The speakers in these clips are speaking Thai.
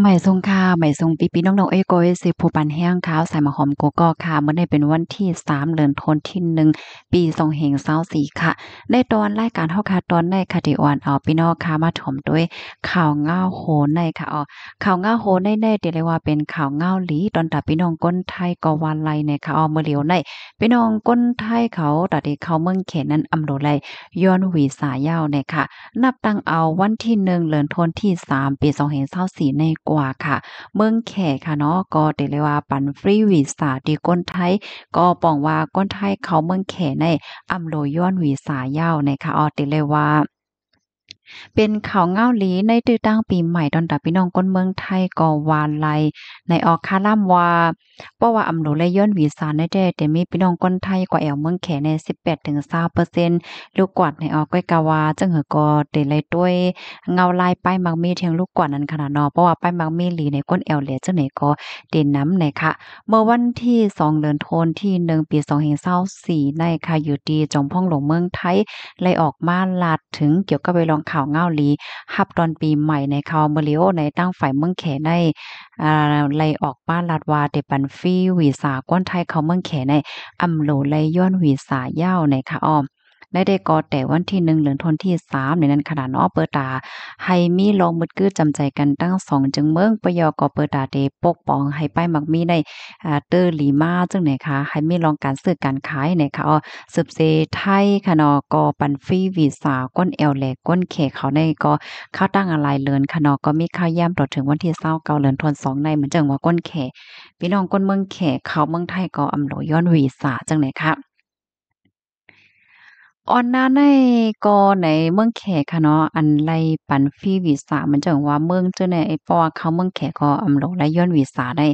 ใหม่ทรงค่ะใหม่ทรงปีปีน้องๆเอ้ยโกยสิผู้ปันแห้งขาวใส่มาหอมโกโก้ค่ะเมื่อได้เป็นวันที่สามเดือนทนที่หนึ่งปีสองเหงเศร้าสีค่ะได้ตอนรายการเท่าคาตอนในคดีอ่อนเอาปีนองค่ะมาถมด้วย ข่าวเงาโหในค่ะอ๋อข่าวเงาโหในในเดเลยว่าเป็นข่าวเงาหลี ตอนตัดปีน้องก้นไทยกวานไยในค่ะอ๋อเมื่อเลียวในปีน้องก้นไทยเขาตัดเขาเมืองเขนนั้นอำโดไลย้อนหวีสายยาวในค่ะ นับตั้งเอาวันที่หนึ่งเดือนทนที่สามปีสองเหงเศร้าสีในกว่าค่ะ เมืองแขกค่ะเนาะก็เดเรียกว่าปันฟรีวีซ่าดีก้นไทยก็ปองว่าก้นไทยเขาเมืองแขกใน อำโลย้อนวีซ่ายาวในค่ะออเดเรียกว่าเป็นข่าวเงาหลีในตื้อตั้งปีใหม่ตอนดับพี่น้องก้นเมืองไทยก่อวานไลในออกคาล่มว่าเพราะว่าอำโุและย้อนวีซาในแต่ตมีพี่น้องก้นไทยกว่าแอวเมืองแขใน 18ถึง20%ลูกกวาดในออกก้อยกาวาจังหือก็เตไลต้วยเงาลายป้ายมักมีเทียงลูกกวาดนั้นขนาดนอเพราะว่าป้ายมักมีหลีในก้นแอวเหลจังไหนก็เด่นน้ำในค่ะ เมื่อวันที่ 2 เดือนธันวาคมที่1ปี2024ในค่ะอยู่ดีจอมพ่องหลงเมืองไทยไลออกมาลาดถึงเกี่ยวกับไปลองข่าวเขาเงาลีฮับตอนปีใหม่ในเขาเมลิโอในตั้งฝ่ายเมืองแขในไลออกป้านลาดวาเดปันฟีวีสาก้นไทย เขาเมืองแขในอำโลไลย้อนวีสาเย้าในคะอ้อมได้ได้กอแต่วันที่หนึ่งหรือทนที่สามในนั้นขนาดนอเปิดตา ให้มีลองมุดกื้อจำใจกันตั้งสองจึงเมืองประยอกอเปิดตาเดปกปอง ให้ป้ายมักมีในเตอร์ลีมาจึงไหนคะให้มีลองการซื้อการขายไหนคะอ๋อสืบเซไทยคนอกอปันฟีวีสาาก้นเอลแหลกก้นเขเขาในก็ข้าวตั้งอะไรเลินคนอก็มีข้าวย่ำต่อถึงวันที่เศร้าเกาเลินทนสองในเหมือนจังว่าก้นเขพี่น้องก้นเมืองเขเขาเมืองไทยก็อำโลย้อนวีสาจังไหนคะออนนาในกอในเมืองแขกค่ะเนาะอันไรปันฟีวีซ่ามันจังว่าเมืองจ้าเนี่ยไอ้ปอเขาเมืองแขกก็อำลงและย้อนวีซ่าได้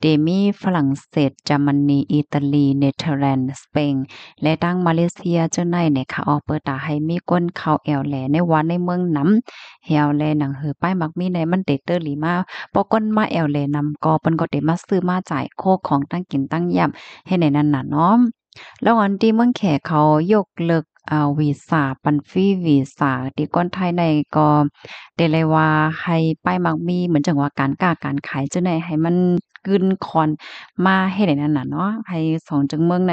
เดมีฝรั่งเศสจามันนีอิตาลีเนเธอร์แลนด์สเปนและตั้งมาเลเซียเจ้าในเนี่ยค่ะออกเปิดตาให้มีก้นเขาแอลแลในวันในเมืองน้ำแอลแลหนังเหือป้ายมักมีในมันเตเตอร์ลีมาปอก้นมาแอลแลนำกอเปิ้นก็เดมาซื้อมาจ่ายโคของตั้งกินตั้งยำให้ในนั้นน่ะเนาะแล้วอันที่เมืองแขกเขายกเลิกวีซ่าปันฟีวีซ่าที่ก้นไทยในก็เดเลยว่าให้ป้ายมักมีเหมือนจังว่าการกล้าการขายจังไหนให้มันกึนคอนมาให้ได้นั่นน่ะเนาะให้สองจังเมืองใน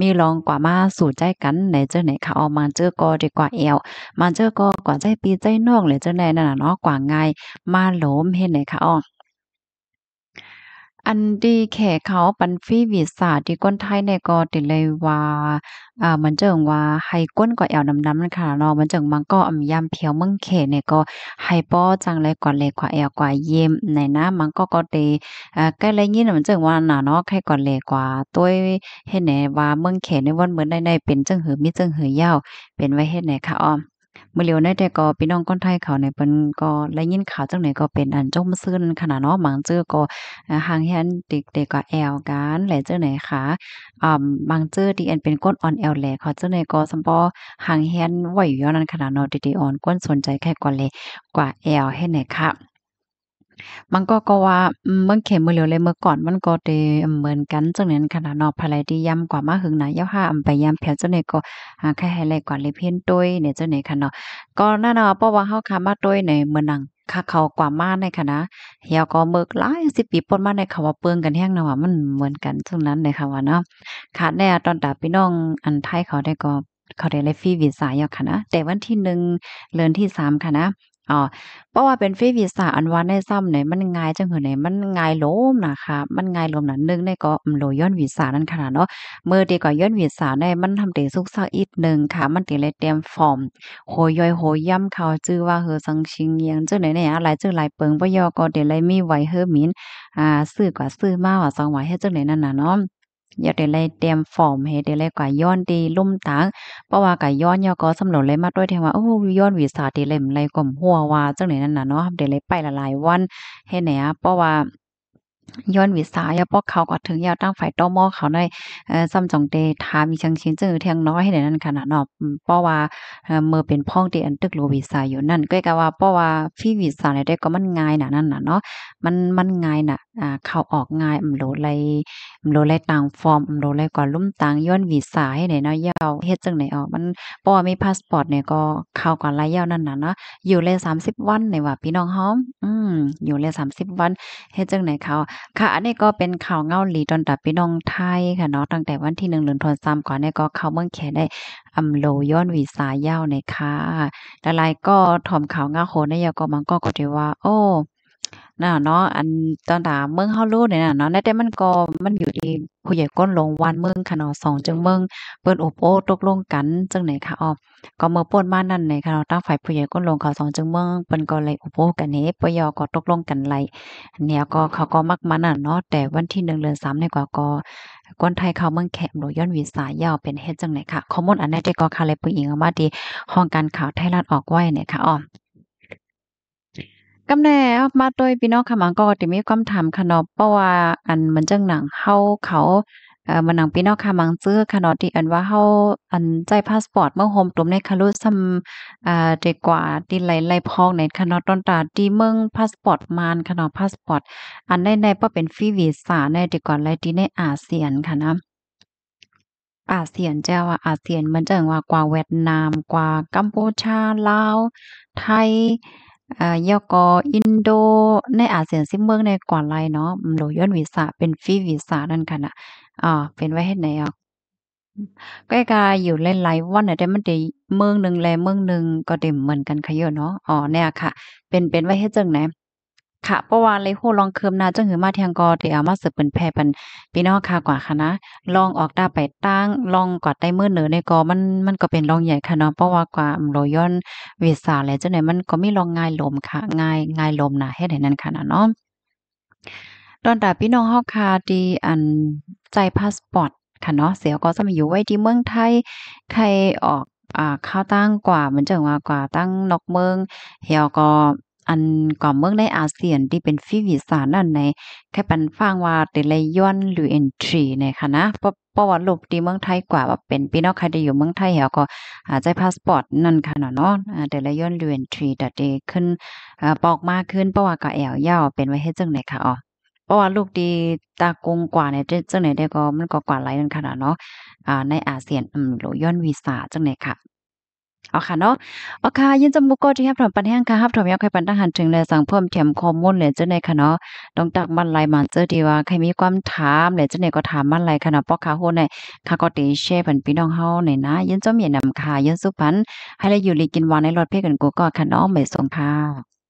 มีลองกว่ามาสู่ใจกันไหนเจอไหนค่ะออกมาเจอก็ดีกว่าเอวมาเจอก็กว่าใจปีใจนอกเลยเจอไหนนั่นน่ะเนาะกว่าง่ายมาโหลมเห็นไหนค่ะอออันดีแขกเขาปันฟีวีซ่าที่ก้นไทยในกอติเลยว่าอ่ามันเจิงว่าให้ก้นกอแอวน้ำน้ำค่ะเนาะมันเจิงมันก็อำยามเพียวมึงเขเนี่ยก็ให้ป้อจังเลยก่าเลยกว่า แอวกว่าเยี่ยมในน้มันก็ก็เตอ่าใกล้เลยยี่มันเจิงว่าหนาเนาะใครก่อนเลยกว่าตัวเฮ็ดไหนว่ามึงเขในวันเหมือนในในเป็นเจิงหือมีเจิงหือยาวเป็นไว้เฮ็ดไหนค่ะอ้อมเมื่อเร็วในแต่ก็พี่น้องคนไทยเขาในเปิ้นก็ได้ยินข่าวจังไหนก็เป็นอันจมซึ้นขนาดเนาะบางเจอก็ห่างเฮนเด็กๆก็แอลกันแหละเจอไหนคะอ่าบางเจอที่อันเป็นก้นออนแอลแหลเขาเจอไหนก็สัมปอห่างเฮนไหวอยู่ย้อนนั้นขนาดเนาะดีๆออนก้นสนใจแค่ก่อนเลยกว่าแอลให้ไหนค่ะมันก็ก็ว่าเมื่อเข็มมือเหลียวเลยเมื่อก่อนมันก็เดเหมือนกันจังนั้นขนาดนอภายที่ย่ำกว่ามากหึงนะย่าห้าอไปย่ำเพียวเจ้าเนี่ยก็หาแค่ให้ไลทกว่าเลยเพี้ยนตุ้ยเนี่ยเจ้าเนี่ยนาดก็น่าเนาเพราะว่าเ้าคามาตุ้ยในเมืองนังค่าเขากว่ามาในคณะเฮียก็เมิกหลายสิบปีปนมาในคำว่าเปืองกันแห้งนะว่ามันเหมือนกันจังนั้นในคำว่าเนาะขาดแน่ตอนตาพี่น้องอันไทยเขาได้ก็เขาได้เลยฟีวีส่ยอยู่ค่ะนะแต่วันที่หนึ่งเลือนที่สามค่ะนะเพราะว่าเป็นฟรีวีซ่าอันว่าในซ้ำไหนมันง่ายจังหือไหนมันง่ายโลมนะคะมันง่ายโลมนั่นนึงในก็อโลย้อนวีซ่านั่นขนาดเนาะเมื่อดีกว่าย้อนวีซ่าได้มันทำเตซุกซักอีกนึง ค่ะ มันติเลยเตรียมฟอร์ม โหย่อยโหย่ำเขาชื่อว่าเฮอซังชิงเยียงจังไหนเนี่ยหลายจังหลายเปิงบ่ยอก็เดี๋ยวเลยมีไว้เฮอหมินอ่าซื้อกว่าซื้อมาว่าสองไว้เฮ็ดจังไหนนั่นน่ะเนาะอย่าเดวเลยเตรียมฟอร์มให้เดวเลยกว่าย้อนดีลุ่มตังเพราะว่ากบย้อนยอก็สำหรับเลยมาด้วยเทว่าโอ้ย้อนวีซ่าดีเลยมเลยกลมหัวว่าจังไหนนั่นน่ะเนาะเดวเลยไปละหลายวันให้ไหนอ่ะเพราะว่าย้อนวิสายาพวกเขาก็ถึงยาวตั้งฝ่ายต้อมอเขาในซ้ำจองเดทามีชังชินจึงเทียงน้อยให้หนนั้นขนาดนอบเพราะว่าเมื่อเป็นพ่องเตียนตึกโลวิสาอยู่นั่น ก็กะว่าเพราะว่าฟีวิสาในได้ก็มันง่ายน่ะนั่นน่ะเนาะมันมันง่ายน่ะอ่าเข้าออกง่ายอำโลไลอำโลไลต่างฟอร์มอำโลไลก่อนลุ่มต่างย้อนวีซ่าให้ไหนเนาะยาวเฮ็ดจังไหนออก มันบ่มีพาสปอร์ตเนี่ยก็เข้าก่อนไลยาวนั่นน่ะเนาะอยู่เลย30 วันในว่าพี่น้องเฮาอืมอยู่เลย30วันเฮ็ดจังไหนเขาค่ะ อันนี้ก็เป็นข่าวเงาหลีตอนตับพี่น้องไทยค่ะเนาะตั้งแต่วันที่1เดือนธันวาคมก่อนเนี่ยก็เข้าเมืองแขได้อำโลย้อนวีซ่ายาวในค่ะหลายก็ถอมข่าวเงาโคเนี่ยก็มันก็ก็ที่ว่าโอ้นะเนาะอันตอนถาเมืองเฮาโลเนี่ยนะเนาะแต่มันก็มันอยู่ดีผู้ใหญ่ก้นลงวันเมืองข่นาะสองจังเมืองเปิ้นโอโปตกลงกันจังไหนคะออก็เมื่อป่นมานั่นในค่ะนาะตั้งฝ่ายผู้ใหญ่ก้นลงเขาสองจังเมือง เปิ้นก็เลยโอโปกันเ้ปยอก็ตกลงกันไหลเนี่ยก็เขาก็มักมานั่นเนาะแต่วันที่1เดือน3ในกว่าก็ก้นไทย เขาเมืองแขมโดยย้อนวีสายยาวเป็นเฮ็ดจังไหนค่ะข้อมูลอันนี้ก็ค่เลยปึงอิงออกมาที่ห้องการข่าวไทยรัฐออกไว้เนี่ยค่ะออกำแน่มาโดยพี่น้องค่ะมังก็ต่มีความถามค่ะเนาะเพราะว่า อันมันจังหนังเฮาเขา เอ่อมันหนังพี่น้องค่ะมังซื้อค่ะเนาะที่อันว่าเฮาอันใจพาสปอร์ตเมื่อโฮมตุมในคารุซัมอ่าดีกว่าตีไหลไหลพองในค่ะเนาะต้นตาที่เมืองพาสปอร์ตมานค่ะเนาะพาสปอร์ต อันในในบ่เป็นฟรีวีซ่าในดีกว่าไหลที่ในอาเซียนค่ะนะ อาเซียนเจ้าว่าอาเซียนมันจังว่ากว่าเวียดนามกว่ากัมพูชาลาว ไทยอ่าเยอก็อินโดในอาเซียนซิเมืองในก่อนไรเนาะโลย้อนวีซ่าเป็นฟรีวีซ่านั่นค่ะน่ะ อ่า เป็นไว้ให้ไหนอ่ะก็กาอยู่เล่นไลฟ์วันหนี่ยมันได้เมืองหนึ่งแลเมืองหนึ่งก็เด่มเหมือนกันค่ะเยอะเนาะ อ๋อ เนี่ยค่ะ เป็นเป็นไว้ให้จังไหนค่ะเพราะว่าเลยโคลองเคิมนาจังหือมาเทียงกอที่เอามาสืบเป็นแพร่เป็นพี่น้องค่ะกว่าค่ะนะลองออกด้าไปตั้งลองกอดได้มือเหนือในกอมันมันก็เป็นลองใหญ่ค่ะเนาะเพราะว่ากว่ามรย้อนวีาแลอะไรจ้าไหนมันก็มีลองง่ายลมค่ะ ง่ายง่ายลมนะให้ดห้นั้นค่ะนะเนาะตอนตาพี่น้องขฮาค่ะที่อันใจพาสปอร์ตค่ะเนาะเสียก็จะมาอยู่ไว้ที่เมืองไทยใครออกอ่าข้าวตั้งกว่าเหมือนจังว่ากว่าตั้งนอกเมืองเหี่ยก็อันก่อเมืองในอาเซียนที่เป็นฟิวิสานั่นใน แค่ปันฟังว่าเดลย้อนหรือเอนทรีเนี่ยค่ะนะเพราะเพราะว่าลูกที่เมืองไทยกว่าว่าเป็นพี่น้องใครได้อยู่เมืองไทยเหรอก็อาจจะพาสปอร์ตนั่นค่ะเนาะเดลย้อนหรือเอนทรีแต่เดขึ้นปอกมากขึ้นเพราะว่าก็แอวยาวเป็นไว้ให้จังไหนค่ะอ๋อเพราะว่าลูกดีตากงกว่าเนี่ยจังไหนได้ก็มันก็กว่าไรนั่นขนาดเนาะในอาเซียนอืมหรือย้อนวีซ่าจังไหนค่ะเอาค่ะเนาะเอาค่ะยินจมูกก็ที่ครับถอมปันแห้งค่ะครับถอมยาใครปันตั้งหันถึงเลยสั่งเพิ่มเถียมข้อมูลเลยเจ้าในค่ะเนาะต้องตักมันไหลมันเจอดีว่าใครมีความถาม เลยเจ้าในก็ถามมันไหลค่ะเนาะป้อกขาโหในค่ะก็ตีเช่ผันพี่น้องเฮาในนะยินจมเหยียนนำค่ะยินสุพันให้เลยอยู่ลีกินวานในรถเพื่อนกูก็ค่ะเนาะไม่ส่งค่ะ